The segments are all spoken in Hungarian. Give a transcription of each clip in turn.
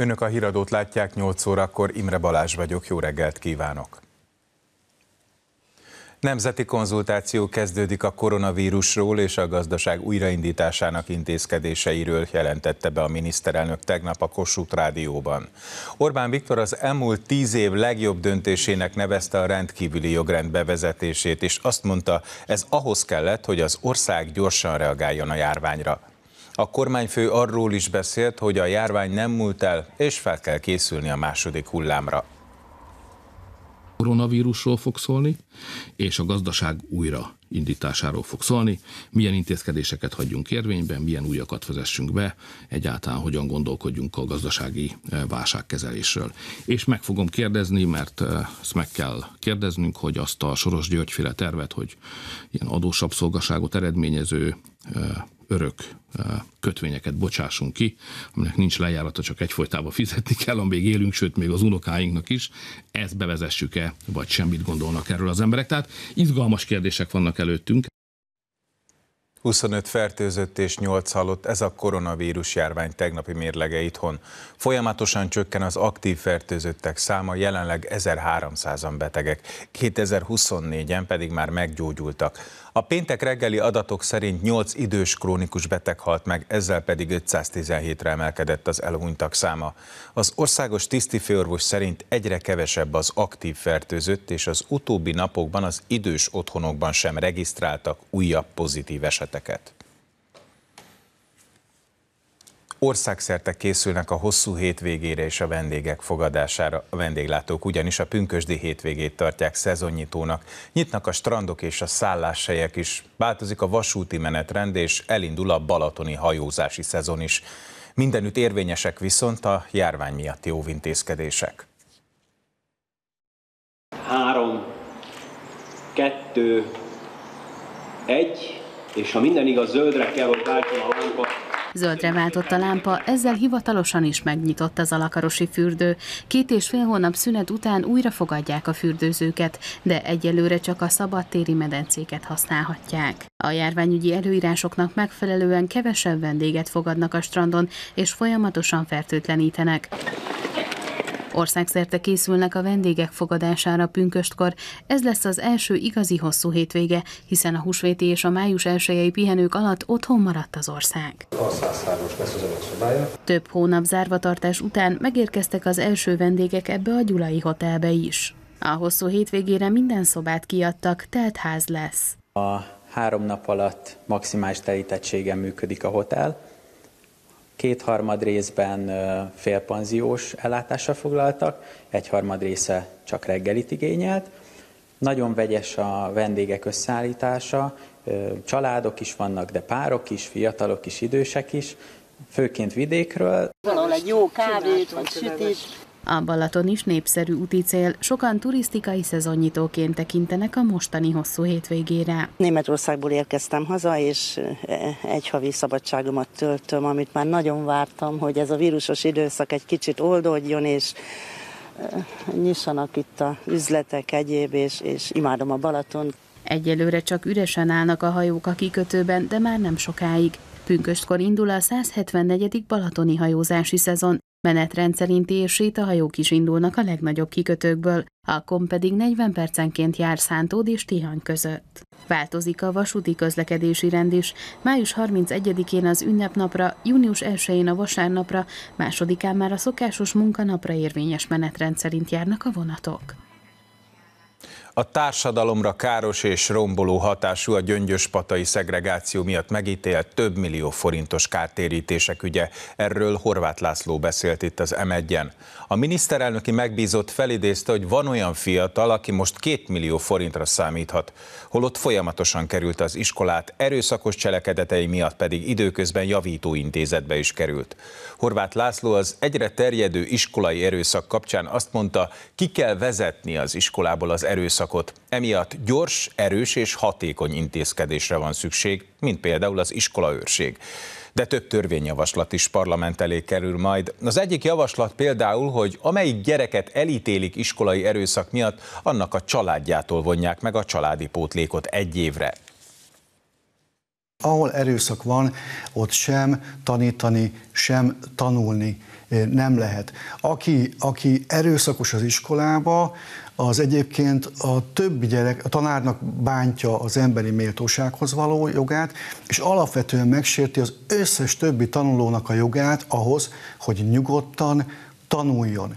Önök a híradót látják 8 órakor, Imre Balázs vagyok, jó reggelt kívánok! Nemzeti konzultáció kezdődik a koronavírusról és a gazdaság újraindításának intézkedéseiről, jelentette be a miniszterelnök tegnap a Kossuth Rádióban. Orbán Viktor az elmúlt tíz év legjobb döntésének nevezte a rendkívüli jogrend bevezetését, és azt mondta, ez ahhoz kellett, hogy az ország gyorsan reagáljon a járványra. A kormányfő arról is beszélt, hogy a járvány nem múlt el, és fel kell készülni a második hullámra. Koronavírusról fog szólni, és a gazdaság újra indításáról fog szólni, milyen intézkedéseket hagyjunk érvényben, milyen újakat vezessünk be, egyáltalán hogyan gondolkodjunk a gazdasági e, válságkezelésről. És meg fogom kérdezni, mert e, ezt meg kell kérdeznünk, hogy azt a Soros Györgyféle tervet, hogy ilyen adósabb szolgaságot eredményező e, örök kötvényeket bocsássunk ki, aminek nincs lejárata, csak egyfolytában fizetni kell, amíg élünk, sőt, még az unokáinknak is. Ezt bevezessük-e, vagy semmit gondolnak erről az emberek? Tehát izgalmas kérdések vannak vannak előttünk. 25 fertőzött és 8 halott, ez a koronavírus járvány tegnapi mérlege itthon. Folyamatosan csökken az aktív fertőzöttek száma, jelenleg 1300-an betegek, 2024-en pedig már meggyógyultak. A péntek reggeli adatok szerint 8 idős krónikus beteg halt meg, ezzel pedig 517-re emelkedett az elhunytak száma. Az országos tisztifőorvos szerint egyre kevesebb az aktív fertőzött, és az utóbbi napokban az idős otthonokban sem regisztráltak újabb pozitív eseteket. Országszerte készülnek a hosszú hétvégére és a vendégek fogadására. A vendéglátók ugyanis a pünkösdi hétvégét tartják szezonnyitónak. Nyitnak a strandok és a szálláshelyek is. Változik a vasúti menetrend és elindul a balatoni hajózási szezon is. Mindenütt érvényesek viszont a járvány miatti óvintézkedések. Három, kettő, egy, és ha minden igaz, zöldre kell, hogy a lámpa. Zöldre váltott a lámpa, ezzel hivatalosan is megnyitott az alakarosi fürdő. Két és fél hónap szünet után újra fogadják a fürdőzőket, de egyelőre csak a szabadtéri medencéket használhatják. A járványügyi előírásoknak megfelelően kevesebb vendéget fogadnak a strandon, és folyamatosan fertőtlenítenek. Országszerte készülnek a vendégek fogadására pünköstkor. Ez lesz az első igazi hosszú hétvége, hiszen a húsvéti és a május elsőjei pihenők alatt otthon maradt az ország. Több hónap zárvatartás után megérkeztek az első vendégek ebbe a Gyulai Hotelbe is. A hosszú hétvégére minden szobát kiadtak, telt ház lesz. A három nap alatt maximális telítettségen működik a hotel, kétharmad részben félpanziós ellátásra foglaltak, egyharmad része csak reggelit igényelt. Nagyon vegyes a vendégek összeállítása, családok is vannak, de párok is, fiatalok is, idősek is, főként vidékről. Valahol egy jó kávét, vagy sütést, a Balaton is népszerű úti cél, sokan turisztikai szezonnyitóként tekintenek a mostani hosszú hétvégére. Németországból érkeztem haza, és e, egy havi szabadságomat töltöm, amit már nagyon vártam, hogy ez a vírusos időszak egy kicsit oldódjon, és e, nyissanak itt a üzletek egyéb, és, és imádom a Balaton. Egyelőre csak üresen állnak a hajók a kikötőben, de már nem sokáig. Pünköstkor indul a 174. Balatoni hajózási szezon, Menetrend szerint és a hajók is indulnak a legnagyobb kikötőkből, kom pedig 40 percenként jár Szántód és Tihany között. Változik a vasúti közlekedési rend is. Május 31-én az ünnepnapra, június 1-én a vasárnapra, másodikán már a szokásos munkanapra érvényes menetrend szerint járnak a vonatok a társadalomra káros és romboló hatású a gyöngyöspatai szegregáció miatt megítélt több millió forintos kártérítések ügye. Erről Horváth László beszélt itt az m A miniszterelnöki megbízott felidézte, hogy van olyan fiatal, aki most két millió forintra számíthat, holott folyamatosan került az iskolát, erőszakos cselekedetei miatt pedig időközben javító intézetbe is került. Horváth László az egyre terjedő iskolai erőszak kapcsán azt mondta, ki kell vezetni az iskolából az erőszak időszakot. Emiatt gyors, erős és hatékony intézkedésre van szükség, mint például az iskolaőrség. De több törvényjavaslat is parlament elé kerül majd. Az egyik javaslat például, hogy amelyik gyereket elítélik iskolai erőszak miatt, annak a családjától vonják meg a családi pótlékot egy évre. Ahol erőszak van, ott sem tanítani, sem tanulni nem lehet. Aki, aki erőszakos az iskolába, az egyébként a többi gyerek, a tanárnak bántja az emberi méltósághoz való jogát, és alapvetően megsérti az összes többi tanulónak a jogát ahhoz, hogy nyugodtan tanuljon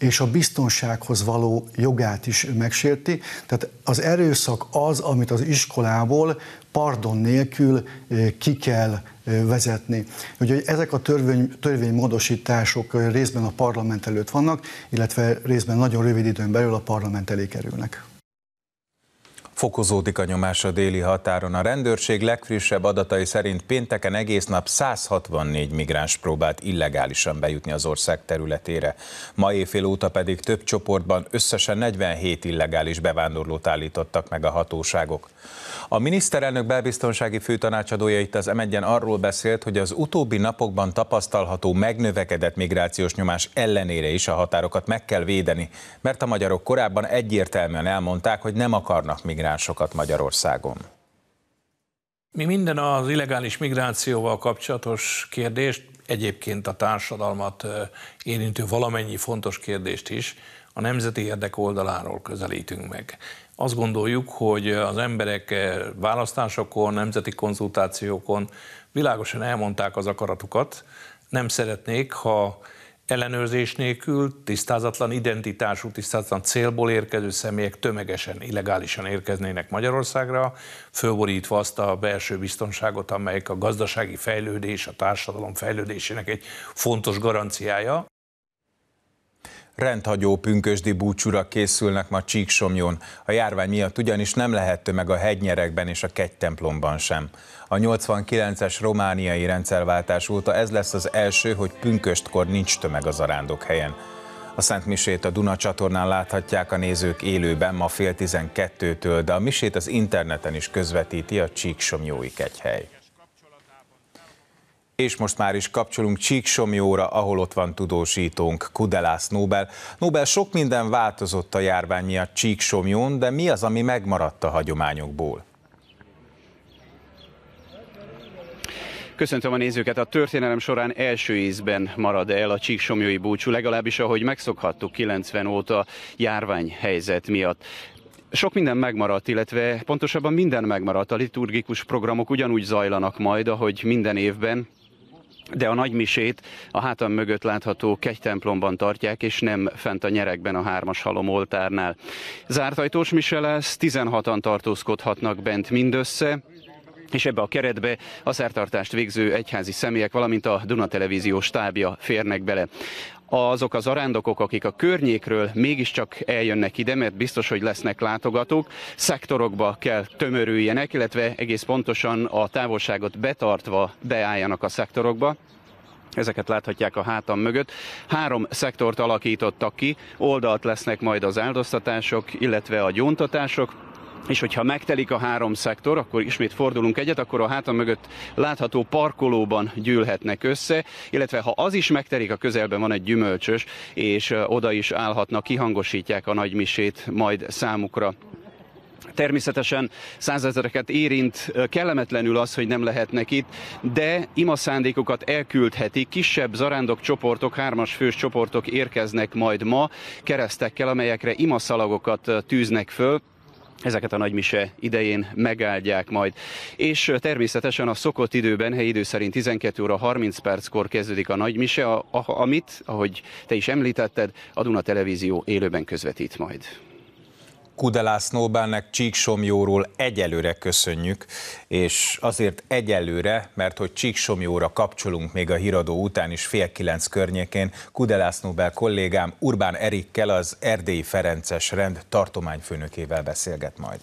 és a biztonsághoz való jogát is megsérti. Tehát az erőszak az, amit az iskolából pardon nélkül eh, ki kell eh, vezetni. Ugye ezek a törvény, törvénymódosítások eh, részben a parlament előtt vannak, illetve részben nagyon rövid időn belül a parlament elé kerülnek. Fokozódik a nyomás a déli határon. A rendőrség legfrissebb adatai szerint pénteken egész nap 164 migráns próbált illegálisan bejutni az ország területére. Ma éjfél óta pedig több csoportban összesen 47 illegális bevándorlót állítottak meg a hatóságok. A miniszterelnök belbiztonsági főtanácsadója itt az m arról beszélt, hogy az utóbbi napokban tapasztalható megnövekedett migrációs nyomás ellenére is a határokat meg kell védeni, mert a magyarok korábban egyértelműen elmondták, hogy nem akarnak migrációt migránsokat Magyarországon? Mi minden az illegális migrációval kapcsolatos kérdést, egyébként a társadalmat érintő valamennyi fontos kérdést is a nemzeti érdek oldaláról közelítünk meg. Azt gondoljuk, hogy az emberek választásokon, nemzeti konzultációkon világosan elmondták az akaratukat, nem szeretnék, ha ellenőrzés nélkül tisztázatlan identitású, tisztázatlan célból érkező személyek tömegesen, illegálisan érkeznének Magyarországra, fölborítva azt a belső biztonságot, amelyik a gazdasági fejlődés, a társadalom fejlődésének egy fontos garanciája rendhagyó pünkösdi búcsúra készülnek ma Csíksomjón. A járvány miatt ugyanis nem lehető meg a hegynyerekben és a kegytemplomban sem. A 89-es romániai rendszerváltás óta ez lesz az első, hogy pünköstkor nincs tömeg az arándok helyen. A Szent Misét a Duna csatornán láthatják a nézők élőben ma fél 12-től, de a misét az interneten is közvetíti a Csíksomjói kegyhely. És most már is kapcsolunk Csíksomjóra, ahol ott van tudósítónk, Kudelász Nobel. Nobel sok minden változott a járvány miatt Csíksomjón, de mi az, ami megmaradt a hagyományokból? Köszöntöm a nézőket! A történelem során első ízben marad el a csíksomjói búcsú, legalábbis ahogy megszokhattuk 90 óta járványhelyzet miatt. Sok minden megmaradt, illetve pontosabban minden megmaradt. A liturgikus programok ugyanúgy zajlanak majd, ahogy minden évben, de a nagymisét a hátam mögött látható kegytemplomban tartják, és nem fent a nyerekben a hármas halom oltárnál. Zárt ajtós mise lesz, 16-an tartózkodhatnak bent mindössze, és ebbe a keretbe a szertartást végző egyházi személyek, valamint a Duna Televízió stábja férnek bele azok az arándokok, akik a környékről mégiscsak eljönnek ide, mert biztos, hogy lesznek látogatók, szektorokba kell tömörüljenek, illetve egész pontosan a távolságot betartva beálljanak a szektorokba. Ezeket láthatják a hátam mögött. Három szektort alakítottak ki, oldalt lesznek majd az áldoztatások, illetve a gyóntatások, és hogyha megtelik a három szektor, akkor ismét fordulunk egyet, akkor a hátam mögött látható parkolóban gyűlhetnek össze, illetve ha az is megtelik, a közelben van egy gyümölcsös, és oda is állhatnak, kihangosítják a nagymisét majd számukra. Természetesen százezereket érint kellemetlenül az, hogy nem lehetnek itt, de ima szándékokat elküldhetik. Kisebb zarándok csoportok, hármas fős csoportok érkeznek majd ma keresztekkel, amelyekre ima szalagokat tűznek föl ezeket a nagymise idején megáldják majd. És természetesen a szokott időben, helyi idő szerint 12 óra 30 perckor kezdődik a nagymise, amit, ahogy te is említetted, a Duna Televízió élőben közvetít majd. Kudelász Nobelnek Csíksomjóról egyelőre köszönjük, és azért egyelőre, mert hogy Csíksomjóra kapcsolunk még a híradó után is fél kilenc környékén, Kudelász Nobel kollégám Urbán Erikkel, az Erdélyi Ferences Rend tartományfőnökével beszélget majd.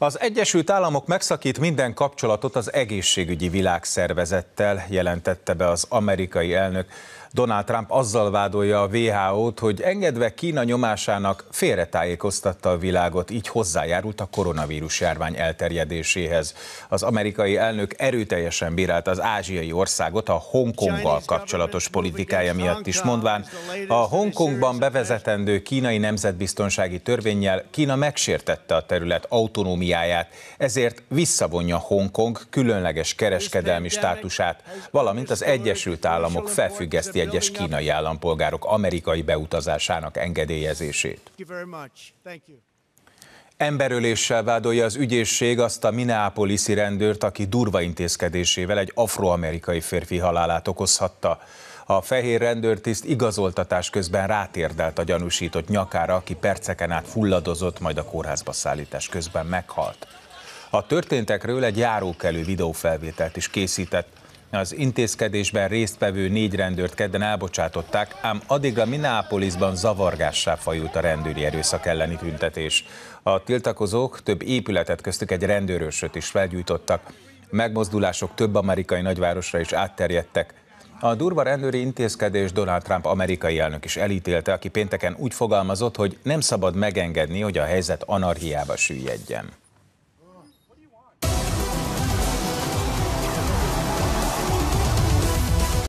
Az Egyesült Államok megszakít minden kapcsolatot az egészségügyi világszervezettel, jelentette be az amerikai elnök. Donald Trump azzal vádolja a WHO-t, hogy engedve Kína nyomásának félretájékoztatta a világot, így hozzájárult a koronavírus járvány elterjedéséhez. Az amerikai elnök erőteljesen bírálta az ázsiai országot a Hongkonggal kapcsolatos politikája miatt is, mondván a Hongkongban bevezetendő kínai nemzetbiztonsági törvényjel Kína megsértette a terület autonómiáját, ezért visszavonja Hongkong különleges kereskedelmi státusát, valamint az Egyesült Államok felfüggeszti egyes kínai állampolgárok amerikai beutazásának engedélyezését. Emberöléssel vádolja az ügyészség azt a Minneapolis-i rendőrt, aki durva intézkedésével egy afroamerikai férfi halálát okozhatta. A fehér rendőrtiszt igazoltatás közben rátérdelt a gyanúsított nyakára, aki perceken át fulladozott, majd a kórházba szállítás közben meghalt. A történtekről egy járókelő videófelvételt is készített. Az intézkedésben résztvevő négy rendőrt kedden elbocsátották, ám addigra Minneapolisban zavargássá fajult a rendőri erőszak elleni tüntetés. A tiltakozók több épületet, köztük egy rendőrösöt is felgyújtottak. Megmozdulások több amerikai nagyvárosra is átterjedtek. A durva rendőri intézkedés Donald Trump amerikai elnök is elítélte, aki pénteken úgy fogalmazott, hogy nem szabad megengedni, hogy a helyzet anarhiába süllyedjen.